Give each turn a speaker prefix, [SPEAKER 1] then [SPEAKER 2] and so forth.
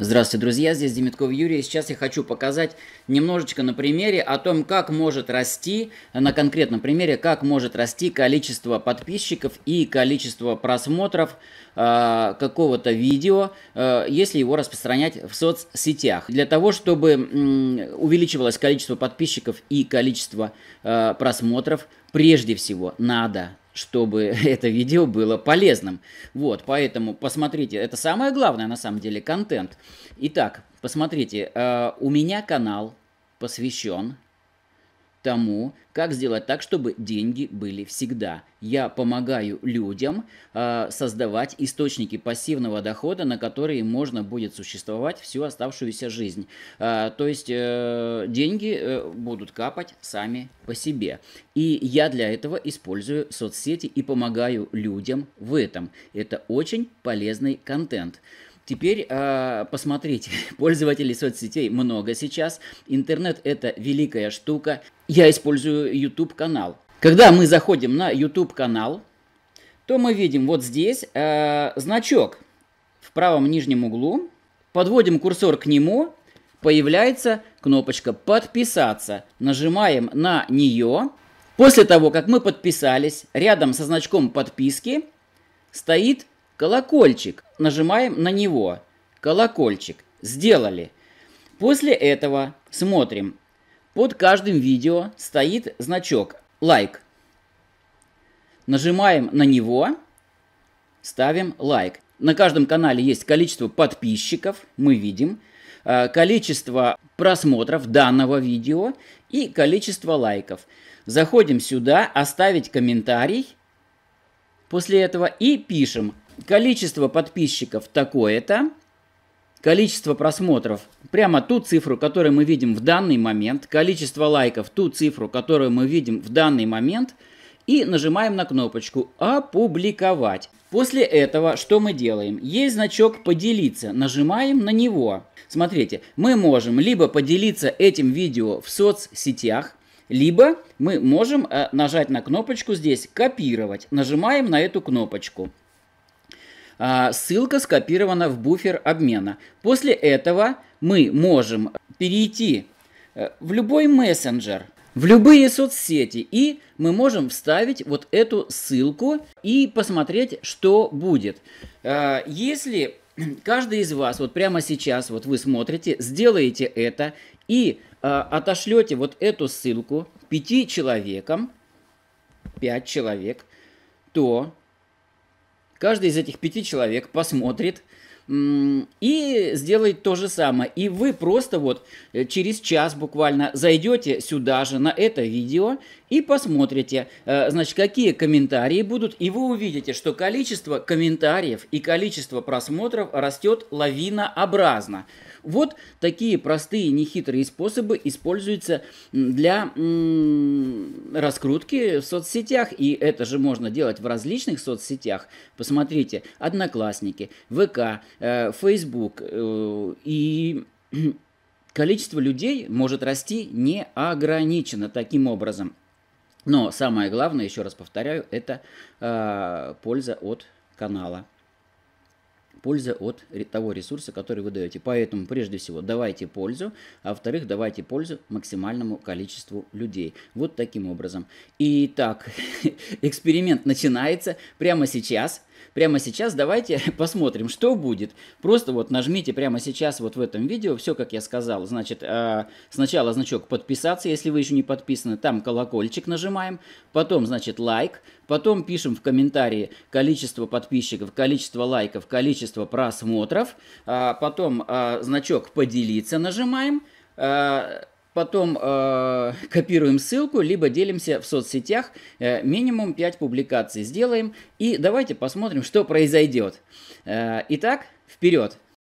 [SPEAKER 1] Здравствуйте, друзья, здесь Демитков Юрий. Сейчас я хочу показать немножечко на примере о том, как может расти, на конкретном примере, как может расти количество подписчиков и количество просмотров э, какого-то видео, э, если его распространять в соцсетях. Для того, чтобы э, увеличивалось количество подписчиков и количество э, просмотров, прежде всего надо чтобы это видео было полезным. Вот, поэтому посмотрите, это самое главное на самом деле контент. Итак, посмотрите, э, у меня канал посвящен тому, как сделать так, чтобы деньги были всегда. Я помогаю людям э, создавать источники пассивного дохода, на которые можно будет существовать всю оставшуюся жизнь. Э, то есть э, деньги э, будут капать сами по себе. И я для этого использую соцсети и помогаю людям в этом. Это очень полезный контент. Теперь э, посмотрите, пользователей соцсетей много сейчас. Интернет это великая штука. Я использую YouTube канал. Когда мы заходим на YouTube канал, то мы видим вот здесь э, значок в правом нижнем углу. Подводим курсор к нему, появляется кнопочка «Подписаться». Нажимаем на нее. После того, как мы подписались, рядом со значком подписки стоит Колокольчик. Нажимаем на него. Колокольчик. Сделали. После этого смотрим. Под каждым видео стоит значок «Лайк». Нажимаем на него, ставим лайк. На каждом канале есть количество подписчиков, мы видим, э, количество просмотров данного видео и количество лайков. Заходим сюда, оставить комментарий после этого и пишем количество подписчиков такое-то, количество просмотров, прямо ту цифру, которую мы видим в данный момент, количество лайков, ту цифру, которую мы видим в данный момент, и нажимаем на кнопочку «Опубликовать». После этого что мы делаем? Есть значок «Поделиться». Нажимаем на него. Смотрите, мы можем либо поделиться этим видео в соцсетях, либо мы можем э, нажать на кнопочку здесь «Копировать». Нажимаем на эту кнопочку. А, ссылка скопирована в буфер обмена. После этого мы можем перейти э, в любой мессенджер, в любые соцсети, и мы можем вставить вот эту ссылку и посмотреть, что будет. А, если каждый из вас вот прямо сейчас, вот вы смотрите, сделаете это и а, отошлете вот эту ссылку пяти человекам, пять человек, то Каждый из этих пяти человек посмотрит и сделает то же самое. И вы просто вот э, через час буквально зайдете сюда же на это видео и посмотрите, э, значит, какие комментарии будут. И вы увидите, что количество комментариев и количество просмотров растет лавинообразно. Вот такие простые, нехитрые способы используются для раскрутки в соцсетях. И это же можно делать в различных соцсетях. Посмотрите, Одноклассники, ВК, э, Facebook э, и количество людей может расти неограниченно таким образом. Но самое главное, еще раз повторяю, это э, польза от канала польза от того ресурса, который вы даете. Поэтому, прежде всего, давайте пользу, а во-вторых, давайте пользу максимальному количеству людей. Вот таким образом. Итак, эксперимент начинается прямо сейчас. Прямо сейчас давайте посмотрим, что будет. Просто вот нажмите прямо сейчас вот в этом видео, все как я сказал. Значит, а, сначала значок подписаться, если вы еще не подписаны, там колокольчик нажимаем, потом, значит, лайк, потом пишем в комментарии количество подписчиков, количество лайков, количество просмотров, а, потом а, значок поделиться нажимаем, потом э, копируем ссылку, либо делимся в соцсетях, э, минимум 5 публикаций сделаем, и давайте посмотрим, что произойдет. Э, итак, вперед!